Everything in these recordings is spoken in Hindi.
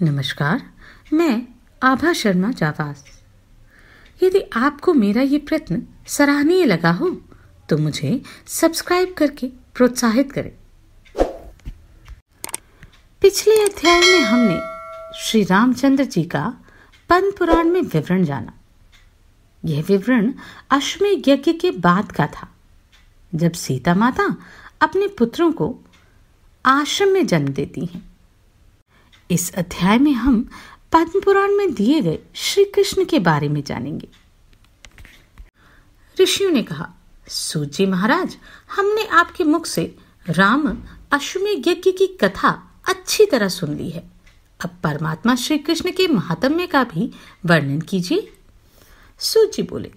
नमस्कार मैं आभा शर्मा जावास यदि आपको मेरा ये प्रयत्न सराहनीय लगा हो तो मुझे सब्सक्राइब करके प्रोत्साहित करें पिछले अध्याय में हमने श्री रामचंद्र जी का पंत पुराण में विवरण जाना यह विवरण अश्वमेघ यज्ञ के बाद का था जब सीता माता अपने पुत्रों को आश्रम में जन्म देती हैं इस अध्याय में हम पद्म पुराण में दिए गए श्री कृष्ण के बारे में जानेंगे ऋषियों ने कहा सूजी महाराज हमने आपके मुख से राम अश्वमे यज्ञ की कथा अच्छी तरह सुन ली है अब परमात्मा श्री कृष्ण के महात्म्य का भी वर्णन कीजिए सूजी बोले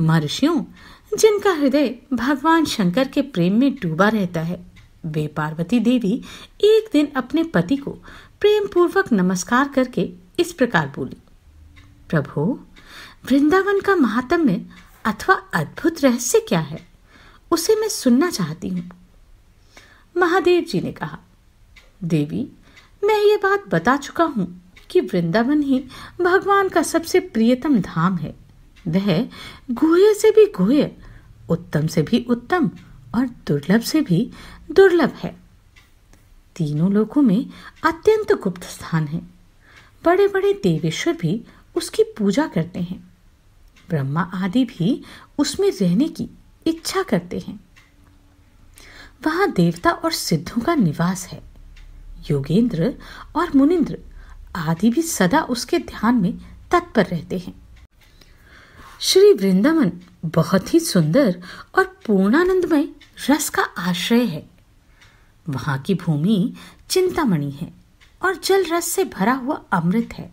महर्षियों जिनका हृदय भगवान शंकर के प्रेम में डूबा रहता है वे पार्वती देवी एक दिन अपने पति को प्रेम पूर्वक नमस्कार करके इस प्रकार बोली प्रभु वृंदावन का महात्म्य अथवा अद्भुत रहस्य क्या है उसे मैं सुनना चाहती हूँ महादेव जी ने कहा देवी मैं ये बात बता चुका हूँ कि वृंदावन ही भगवान का सबसे प्रियतम धाम है वह गुहे से भी गुहे उत्तम से भी उत्तम और दुर्लभ से भी दुर्लभ है तीनों लोकों में अत्यंत गुप्त स्थान है बड़े बड़े देवेश्वर भी उसकी पूजा करते हैं ब्रह्मा आदि भी उसमें रहने की इच्छा करते हैं वहां देवता और सिद्धों का निवास है योगेंद्र और मुनिंद्र आदि भी सदा उसके ध्यान में तत्पर रहते हैं श्री वृंदावन बहुत ही सुंदर और पूर्णानंदमय रस का आश्रय है वहां की भूमि चिंतामणि है और जल रस से भरा हुआ अमृत है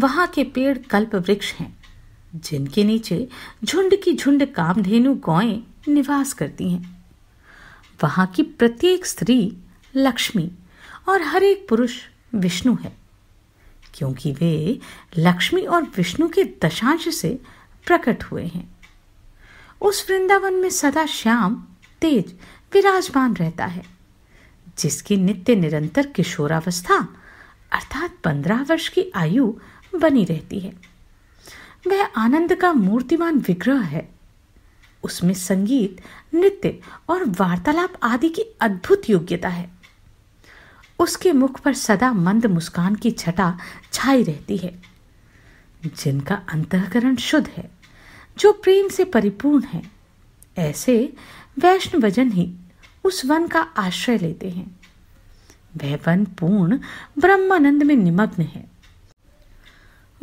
वहां के पेड़ कल्प वृक्ष हैं जिनके नीचे झुंड की झुंड कामधेनु गौएं निवास करती हैं वहां की प्रत्येक स्त्री लक्ष्मी और हर एक पुरुष विष्णु है क्योंकि वे लक्ष्मी और विष्णु के दशांश से प्रकट हुए हैं उस वृंदावन में सदा श्याम तेज विराजमान रहता है जिसकी नित्य निरंतर किशोरावस्था अर्थात पंद्रह वर्ष की आयु बनी रहती है वह आनंद का मूर्तिमान विग्रह है उसमें संगीत नृत्य और वार्तालाप आदि की अद्भुत योग्यता है उसके मुख पर सदा मंद मुस्कान की छटा छाई रहती है जिनका अंतकरण शुद्ध है जो प्रेम से परिपूर्ण है ऐसे वैष्णवजन ही उस वन का आश्रय लेते हैं वह वन पूर्ण ब्रह्मानंद में निमग्न है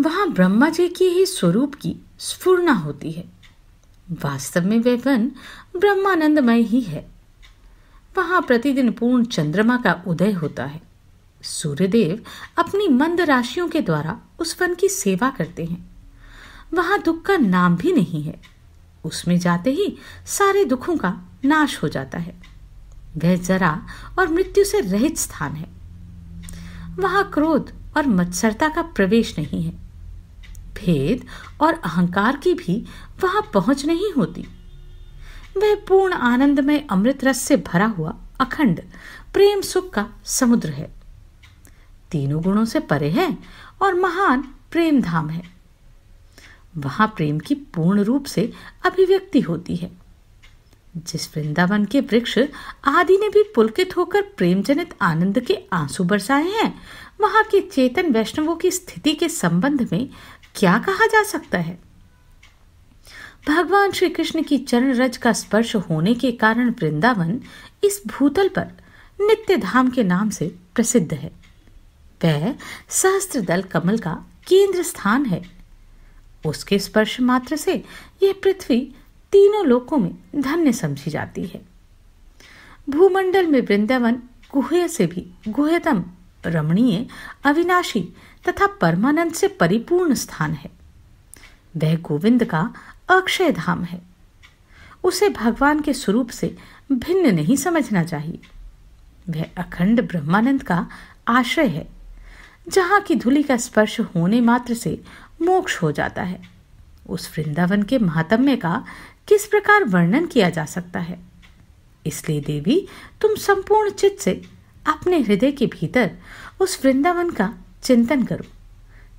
वहां ब्रह्मा जी की ही स्वरूप की स्फूर्णा होती है वास्तव में वह वन ब्रह्मानंदमय ही है वहां प्रतिदिन पूर्ण चंद्रमा का उदय होता है सूर्यदेव अपनी मंद राशियों के द्वारा उस वन की सेवा करते हैं वहां दुख का नाम भी नहीं है उसमें जाते ही सारे दुखों का नाश हो जाता है वह जरा और मृत्यु से रहित स्थान है वहां क्रोध और मत्सरता का प्रवेश नहीं है भेद और अहंकार की भी वहां पहुंच नहीं होती वह पूर्ण आनंदमय अमृत रस से भरा हुआ अखंड प्रेम सुख का समुद्र है तीनों गुणों से परे है और महान प्रेम धाम है वहां प्रेम की पूर्ण रूप से अभिव्यक्ति होती है जिस वृंदावन के वृक्ष आदि ने भी पुलकित होकर प्रेम जनित आनंद के आंसू बरसाए हैं वहां के चेतन वैष्णवों की स्थिति के संबंध में क्या कहा जा सकता है भगवान श्री कृष्ण की चरण रज का स्पर्श होने के कारण वृंदावन इस भूतल पर नित्य धाम के नाम से प्रसिद्ध है वह सहस्त्र दल कमल का केंद्र स्थान है उसके स्पर्श मात्र से यह पृथ्वी तीनों लोकों में धन्य समझी जाती है भूमंडल में वृंदावन गुहे से भी गुहेतम रमणीय अविनाशी तथा परमानंद से परिपूर्ण स्थान है वह गोविंद का अक्षय धाम है उसे भगवान के स्वरूप से भिन्न नहीं समझना चाहिए वह अखंड ब्रह्मानंद का आश्रय है जहां की धूलि का स्पर्श होने मात्र से मोक्ष हो जाता है उस वृंदावन के महात्म्य का किस प्रकार वर्णन किया जा सकता है इसलिए देवी तुम संपूर्ण चित्त से अपने हृदय के भीतर उस वृंदावन का चिंतन करो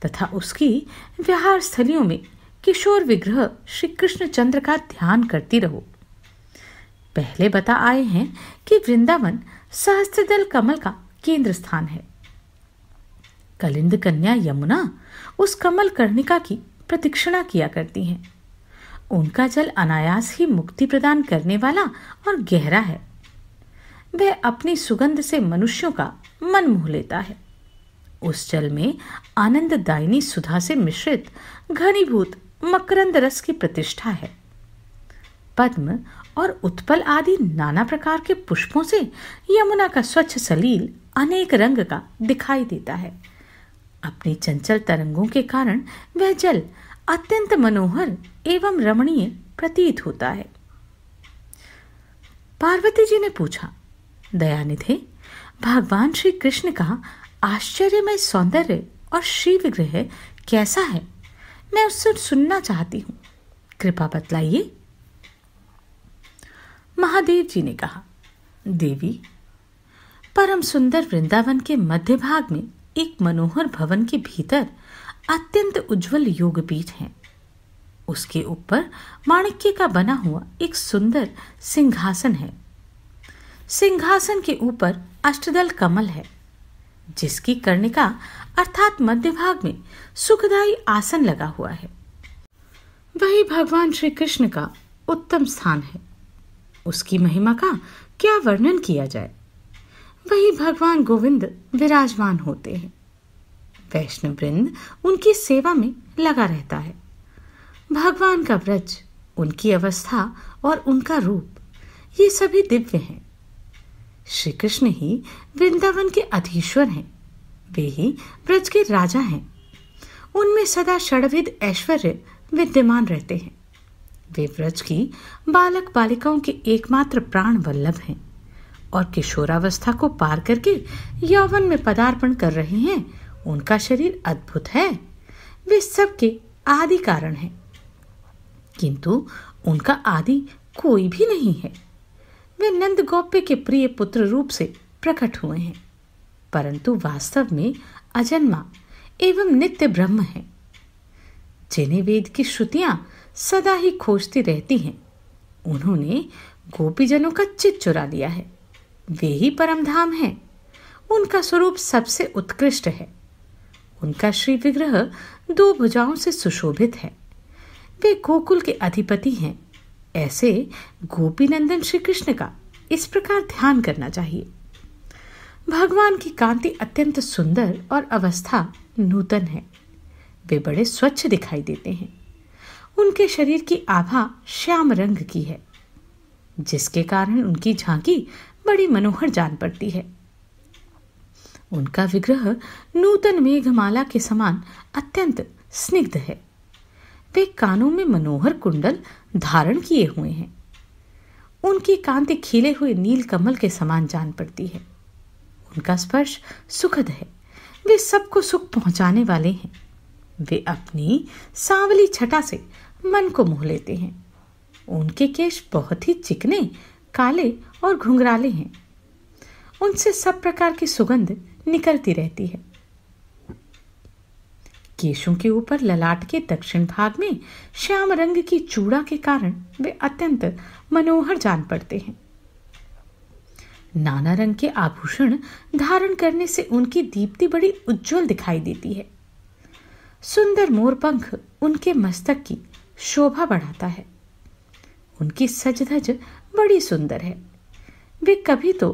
तथा उसकी विहार स्थलियों में किशोर विग्रह श्री कृष्ण चंद्र का ध्यान करती रहो पहले बता आए हैं कि वृंदावन सहस्त्रदल कमल का केंद्र स्थान है कलिंद कन्या यमुना उस कमल कर्णिका की प्रतीक्षणा किया करती हैं उनका जल अनायास ही मुक्ति प्रदान करने वाला और गहरा है वह अपनी सुगंध से मनुष्यों का मन मोह लेता है उस जल में आनंद दायनी सुधा से मिश्रित घनीभूत मकरंद रस की प्रतिष्ठा है पद्म और उत्पल आदि नाना प्रकार के पुष्पों से यमुना का स्वच्छ सलील अनेक रंग का दिखाई देता है अपनी चंचल तरंगों के कारण वह जल अत्यंत मनोहर एवं रमणीय प्रतीत होता है पार्वती जी ने पूछा दयानिधि भगवान श्री कृष्ण का आश्चर्यमय सौंदर्य और श्री विग्रह कैसा है मैं उससे सुनना चाहती हूँ कृपा बतलाइए महादेव जी ने कहा देवी परम सुंदर वृंदावन के मध्य भाग में एक मनोहर भवन के भीतर अत्यंत उज्जवल योग पीठ है उसके ऊपर माणिक्य का बना हुआ एक सुंदर सिंहासन है सिंहासन के ऊपर अष्टदल कमल है जिसकी कर्णिका अर्थात मध्य भाग में सुखदायी आसन लगा हुआ है वही भगवान श्री कृष्ण का उत्तम स्थान है उसकी महिमा का क्या वर्णन किया जाए वही भगवान गोविंद विराजमान होते हैं वैष्णव वृंद उनकी सेवा में लगा रहता है भगवान का व्रज उनकी अवस्था और उनका रूप ये सभी दिव्य हैं श्री कृष्ण ही वृंदावन के अधीश्वर हैं वे ही ब्रज के राजा हैं उनमें सदा षडविद ऐश्वर्य विद्यमान रहते हैं वे ब्रज की बालक बालिकाओं के एकमात्र प्राण वल्लभ हैं और किशोरावस्था को पार करके यौवन में पदार्पण कर रहे हैं उनका शरीर अद्भुत है वे सबके आदि कारण हैं किंतु उनका आदि कोई भी नहीं है वे नंद गोप्य के प्रिय पुत्र रूप से प्रकट हुए हैं परंतु वास्तव में अजन्मा एवं नित्य ब्रह्म है जिन्हें वेद की श्रुतियां सदा ही खोजती रहती हैं उन्होंने गोपीजनों का चित चुरा लिया है वे ही परमधाम हैं उनका स्वरूप सबसे उत्कृष्ट है उनका श्री विग्रह दो भुजाओं से सुशोभित है वे गोकुल के अधिपति हैं ऐसे गोपीनंदन श्री कृष्ण का इस प्रकार ध्यान करना चाहिए भगवान की कांति अत्यंत सुंदर और अवस्था नूतन है वे बड़े स्वच्छ दिखाई देते हैं उनके शरीर की आभा श्याम रंग की है जिसके कारण उनकी झांकी बड़ी मनोहर जान पड़ती है उनका विग्रह नूतन मेघमाला के समान अत्यंत स्निग्ध है वे कानों में मनोहर कुंडल धारण किए हुए हैं उनकी कांति खिले हुए नील कमल के समान जान पड़ती है उनका स्पर्श सुखद है वे सबको सुख पहुंचाने वाले हैं वे अपनी सांवली छटा से मन को मोह लेते हैं उनके केश बहुत ही चिकने काले और घुंघराले हैं उनसे सब प्रकार की सुगंध निकलती रहती है केशों के ऊपर ललाट के दक्षिण भाग में श्याम रंग की चूड़ा के कारण वे अत्यंत मनोहर जान पड़ते हैं नाना रंग के आभूषण धारण करने से उनकी दीप्ति बड़ी उज्जवल दिखाई देती है सुंदर मोरपंख उनके मस्तक की शोभा बढ़ाता है उनकी सजधज बड़ी सुंदर है वे कभी तो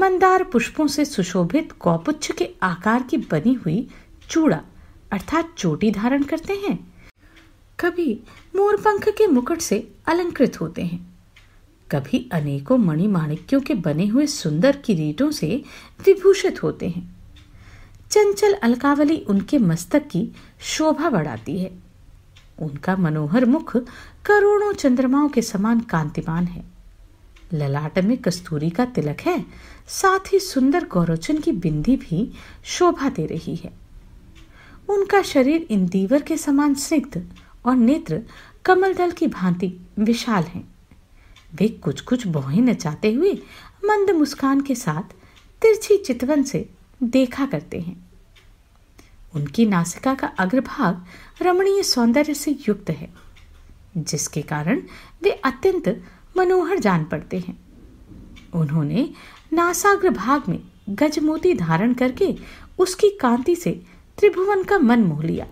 मंदार पुष्पों से सुशोभित गौपुच्छ के आकार की बनी हुई चूड़ा अर्थात चोटी धारण करते हैं कभी मोरपंख के मुकुट से अलंकृत होते हैं कभी अनेकों मणि माणिक्यों के बने हुए सुंदर किरीटों से विभूषित होते हैं चंचल अलकावली उनके मस्तक की शोभा बढ़ाती है उनका मनोहर मुख करोड़ों चंद्रमाओं के समान कांतिमान है ललाट में कस्तूरी का तिलक है साथ ही सुंदर गौरचन की बिंदी भी शोभा दे रही है उनका शरीर इंदीवर के समान स्निग्ध और नेत्र कमल दल की भांति विशाल हैं वे कुछ कुछ बोहे नचाते हुए मंद मुस्कान के साथ तिरछी चितवन से देखा करते हैं उनकी नासिका का अग्रभाग रमणीय सौंदर्य से युक्त है जिसके कारण वे अत्यंत मनोहर जान पड़ते हैं उन्होंने नासाग्र भाग में गजमोती धारण करके उसकी कांति से त्रिभुवन का मन मोह लिया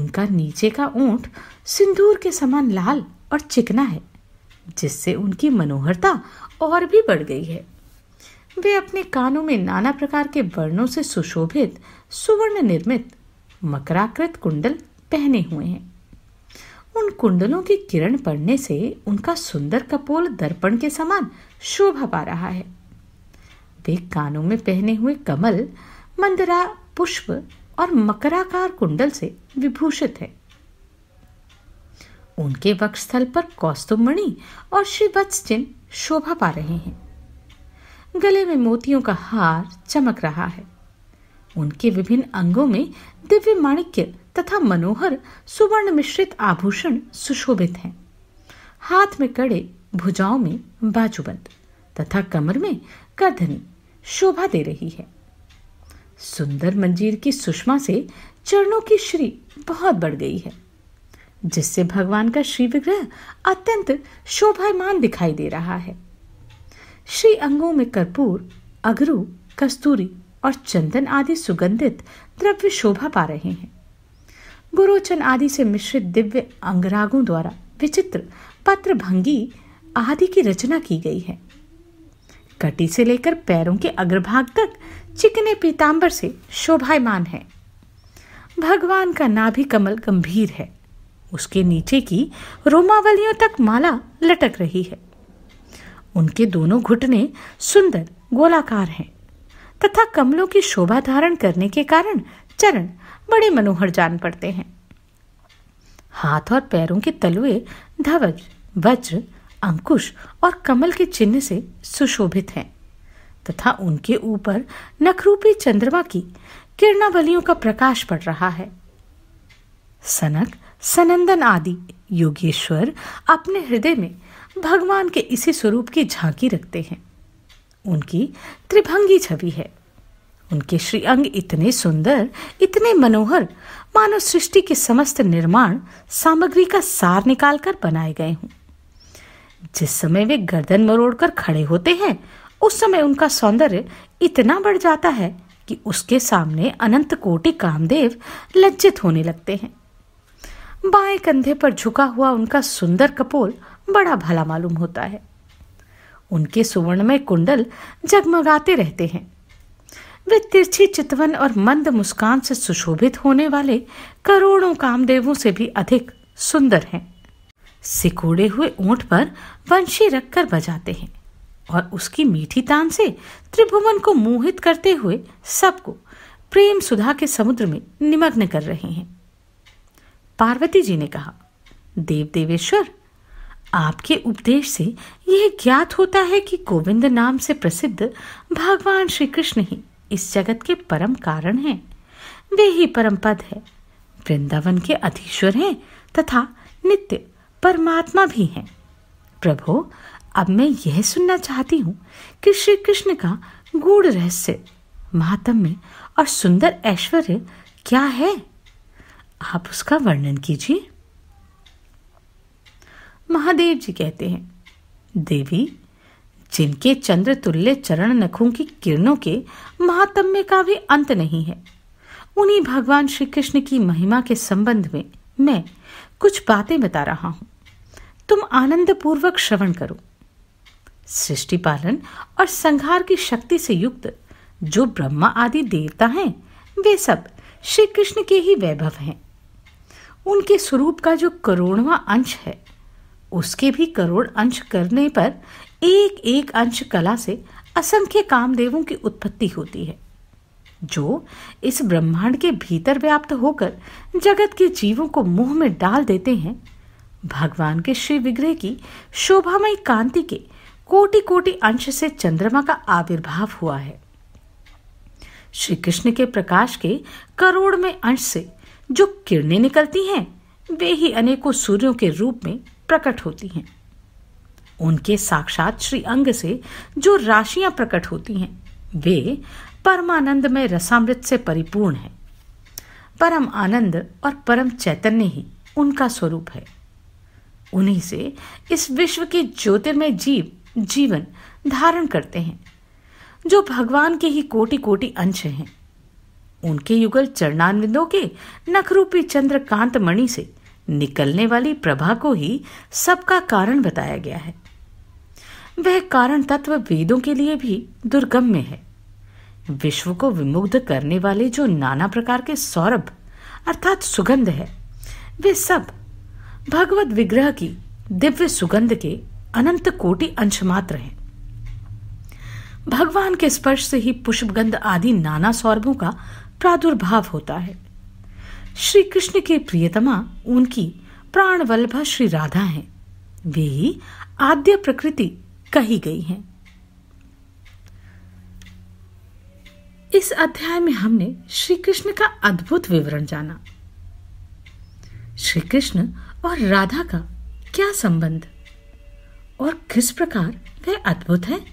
उनका नीचे का ऊंट सिंदूर के समान लाल और चिकना है जिससे उनकी मनोहरता और भी बढ़ गई है वे अपने कानों में नाना प्रकार के वर्णों से सुशोभित सुवर्ण निर्मित मकराकृत कुंडल पहने हुए हैं उन कुंडलों की किरण पड़ने से उनका सुंदर कपोल दर्पण के समान शोभा पा रहा है वे कानों में पहने हुए कमल मंदरा पुष्प और मकराकार कुंडल से विभूषित है उनके वक्षस्थल पर कौस्तुमणि और श्रीवत्स चिन्ह शोभा पा रहे हैं गले में मोतियों का हार चमक रहा है उनके विभिन्न अंगों में दिव्य माणिक्य तथा मनोहर सुवर्ण मिश्रित आभूषण सुशोभित हैं हाथ में कड़े भुजाओं में बाजूबंद तथा कमर में करधनी शोभा दे रही है सुंदर मंजीर की सुषमा से चरणों की श्री बहुत बढ़ गई है जिससे भगवान का श्री विग्रह अत्यंत शोभायमान दिखाई दे रहा है श्री अंगों में कर्पूर अगरू कस्तूरी और चंदन आदि सुगंधित द्रव्य शोभा पा रहे हैं गुरुचन आदि से मिश्रित दिव्य अंगरागों द्वारा विचित्र पत्र भंगी आदि की रचना की गई है कटी से लेकर पैरों के अग्रभाग तक चिकने पीतांबर से शोभायमान है भगवान का नाभि कमल गंभीर है उसके नीचे की रोमावलियों तक माला लटक रही है उनके दोनों घुटने सुंदर गोलाकार हैं तथा कमलों की शोभा धारण करने के कारण चरण बड़े मनोहर जान पड़ते हैं हाथ और पैरों के तलुए धवज वज्र अंकुश और कमल के चिन्ह से सुशोभित हैं तथा उनके ऊपर नखरूपी चंद्रमा की किरणावलियों का प्रकाश पड़ रहा है सनक सनंदन आदि योगेश्वर अपने हृदय में भगवान के इसी स्वरूप की झांकी रखते हैं उनकी त्रिभंगी छवि है उनके श्रीअंग इतने सुंदर इतने मनोहर मानव सृष्टि के समस्त निर्माण सामग्री का सार निकालकर बनाए गए हों जिस समय वे गर्दन मरोड़कर खड़े होते हैं उस समय उनका सौंदर्य इतना बढ़ जाता है कि उसके सामने अनंत कोटि कामदेव लज्जित होने लगते हैं बाएं कंधे पर झुका हुआ उनका सुंदर कपोल बड़ा भला मालूम होता है उनके सुवर्ण में कुंडल जगमगाते रहते हैं वे तिरछी चितवन और मंद मुस्कान से सुशोभित होने वाले करोड़ों कामदेवों से भी अधिक सुंदर हैं सिकोड़े हुए ऊंट पर वंशी रखकर बजाते हैं और उसकी मीठी तान से त्रिभुवन को मोहित करते हुए सबको प्रेम सुधा के समुद्र में निमग्न कर रहे हैं पार्वती जी ने कहा देव देवेश्वर आपके उपदेश से यह ज्ञात होता है कि गोविंद नाम से प्रसिद्ध भगवान श्री कृष्ण ही इस जगत के परम कारण हैं वे ही परम पद है वृंदावन के अधीश्वर हैं तथा नित्य परमात्मा भी हैं प्रभु अब मैं यह सुनना चाहती हूँ कि श्री कृष्ण का गूढ़ रहस्य महात्म्य और सुंदर ऐश्वर्य क्या है आप उसका वर्णन कीजिए महादेव जी कहते हैं देवी जिनके चंद्र तुल्य चरण नखों की किरणों के महात्म्य का भी अंत नहीं है उन्हीं भगवान श्री कृष्ण की महिमा के संबंध में मैं कुछ बातें बता रहा हूं तुम आनंद पूर्वक श्रवण करो सृष्टि पालन और संहार की शक्ति से युक्त जो ब्रह्मा आदि देवता हैं वे सब श्री कृष्ण के ही वैभव हैं उनके स्वरूप का जो करोड़वा अंश है उसके भी करोड़ अंश करने पर एक एक अंश कला से असंख्य कामदेवों की उत्पत्ति होती है जो इस ब्रह्मांड के भीतर व्याप्त होकर जगत के जीवों को मुंह में डाल देते हैं भगवान के श्री विग्रह की शोभामयी कांति के कोटि कोटि अंश से चंद्रमा का आविर्भाव हुआ है श्री कृष्ण के प्रकाश के करोड़ में अंश से जो किरणें निकलती हैं वे ही अनेकों सूर्यों के रूप में प्रकट होती हैं उनके साक्षात श्री अंग से जो राशियां प्रकट होती हैं वे परमानंद में रसामृत से परिपूर्ण है परम आनंद और परम चैतन्य ही उनका स्वरूप है उन्हीं से इस विश्व के ज्योतिर्मय जीव जीवन धारण करते हैं जो भगवान के ही कोटि कोटि अंश हैं उनके युगल चरणानविंदों के नखरूपी चंद्रकांत मणि से निकलने वाली प्रभा को ही सबका कारण बताया गया है वह कारण तत्व वेदों के लिए भी दुर्गम्य है विश्व को विमुग्ध करने वाले जो नाना प्रकार के सौरभ अर्थात सुगंध है वे सब भगवत विग्रह की दिव्य सुगंध के अनंत कोटि अंश मात्र हैं भगवान के स्पर्श से ही पुष्पगंध आदि नाना सौरभों का प्रादुर्भाव होता है श्री कृष्ण के प्रियतमा उनकी वल्लभा श्री राधा हैं वे ही आद्य प्रकृति कही गई हैं इस अध्याय में हमने श्री कृष्ण का अद्भुत विवरण जाना श्री कृष्ण और राधा का क्या संबंध और किस प्रकार वे अद्भुत है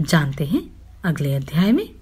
जानते हैं अगले अध्याय में